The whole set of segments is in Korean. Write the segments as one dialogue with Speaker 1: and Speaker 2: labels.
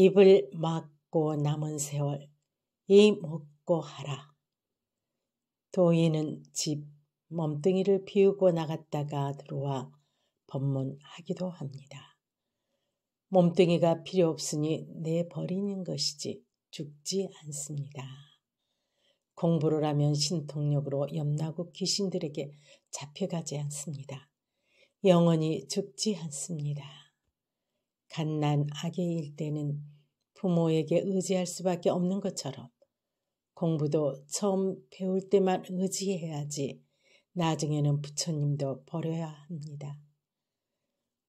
Speaker 1: 입을 막고 남은 세월 이 먹고 하라. 도인은 집 몸뚱이를 비우고 나갔다가 들어와 법문하기도 합니다. 몸뚱이가 필요 없으니 내버리는 것이지 죽지 않습니다. 공부를 하면 신통력으로 염나고 귀신들에게 잡혀가지 않습니다. 영원히 죽지 않습니다. 갓난 아기일 때는 부모에게 의지할 수밖에 없는 것처럼 공부도 처음 배울 때만 의지해야지 나중에는 부처님도 버려야 합니다.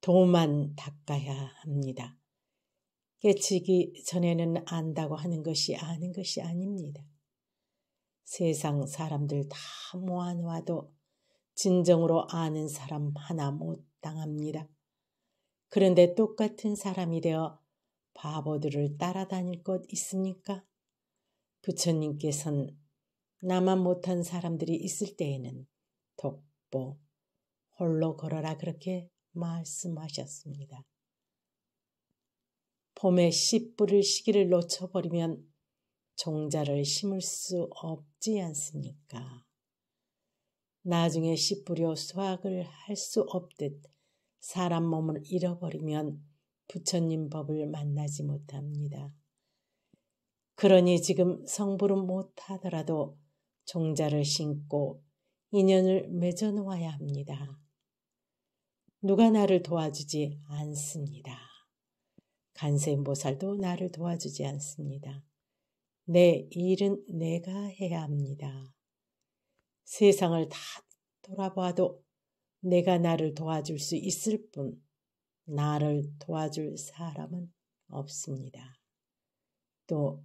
Speaker 1: 도만 닦아야 합니다. 깨치기 전에는 안다고 하는 것이 아는 것이 아닙니다. 세상 사람들 다 모아놓아도 진정으로 아는 사람 하나 못 당합니다. 그런데 똑같은 사람이 되어 바보들을 따라다닐 것 있습니까? 부처님께서는 나만 못한 사람들이 있을 때에는 독보, 홀로 걸어라 그렇게 말씀하셨습니다. 봄에 씨 뿌릴 시기를 놓쳐버리면 종자를 심을 수 없지 않습니까? 나중에 씨 뿌려 수확을 할 수 없듯 사람 몸을 잃어버리면 부처님 법을 만나지 못합니다. 그러니 지금 성불은 못하더라도 종자를 신고 인연을 맺어놓아야 합니다. 누가 나를 도와주지 않습니다. 간세음보살도 나를 도와주지 않습니다. 내 일은 내가 해야 합니다. 세상을 다돌아봐도 내가 나를 도와줄 수 있을 뿐 나를 도와줄 사람은 없습니다. 또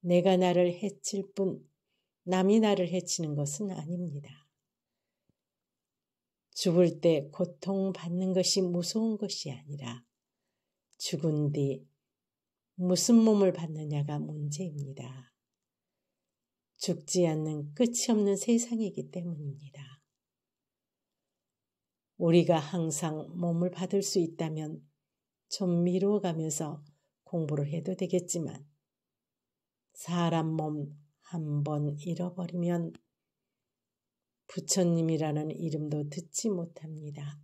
Speaker 1: 내가 나를 해칠 뿐 남이 나를 해치는 것은 아닙니다. 죽을 때 고통받는 것이 무서운 것이 아니라 죽은 뒤 무슨 몸을 받느냐가 문제입니다. 죽지 않는 끝이 없는 세상이기 때문입니다. 우리가 항상 몸을 받을 수 있다면 좀미루어가면서 공부를 해도 되겠지만 사람 몸 한번 잃어버리면 부처님이라는 이름도 듣지 못합니다.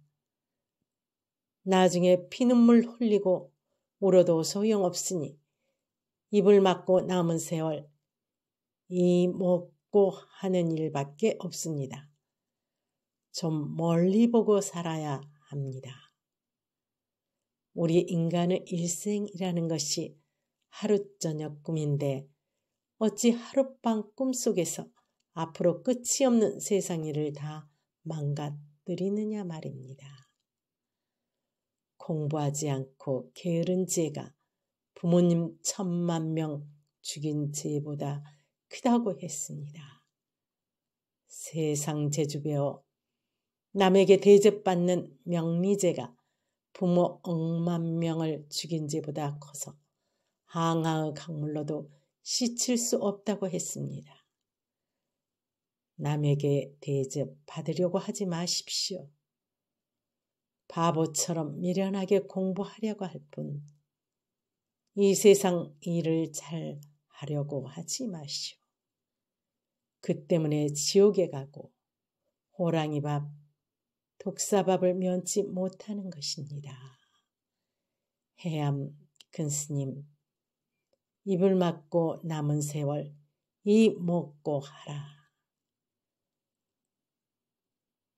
Speaker 1: 나중에 피눈물 흘리고 울어도 소용없으니 입을 막고 남은 세월 이 먹고 하는 일밖에 없습니다. 좀 멀리 보고 살아야 합니다. 우리 인간의 일생이라는 것이 하루 저녁 꿈인데 어찌 하룻밤 꿈속에서 앞으로 끝이 없는 세상 일을 다 망가뜨리느냐 말입니다. 공부하지 않고 게으른 죄가 부모님 천만 명 죽인 죄보다 크다고 했습니다. 세상 재주배워 남에게 대접받는 명리제가 부모 억만 명을 죽인 죄보다 커서 항아의 강물로도 씻칠수 없다고 했습니다. 남에게 대접받으려고 하지 마십시오. 바보처럼 미련하게 공부하려고 할 뿐, 이 세상 일을 잘 하려고 하지 마시오. 그 때문에 지옥에 가고, 호랑이 밥 독사밥을 면치 못하는 것입니다. 해암 근스님 입을 막고 남은 세월 이 먹고 하라.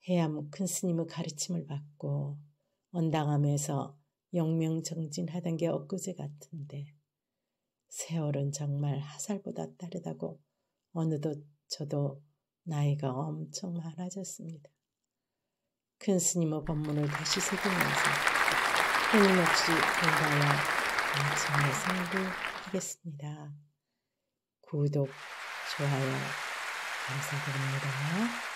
Speaker 1: 해암 큰스님의 가르침을 받고 원당함에서 영명정진하던 게 엊그제 같은데 세월은 정말 하살보다 따르다고 어느덧 저도 나이가 엄청 많아졌습니다. 큰 스님의 법문을 다시 새기면서 끊임없이 공부하여 정말 상부하겠습니다. 구독, 좋아요 감사드립니다.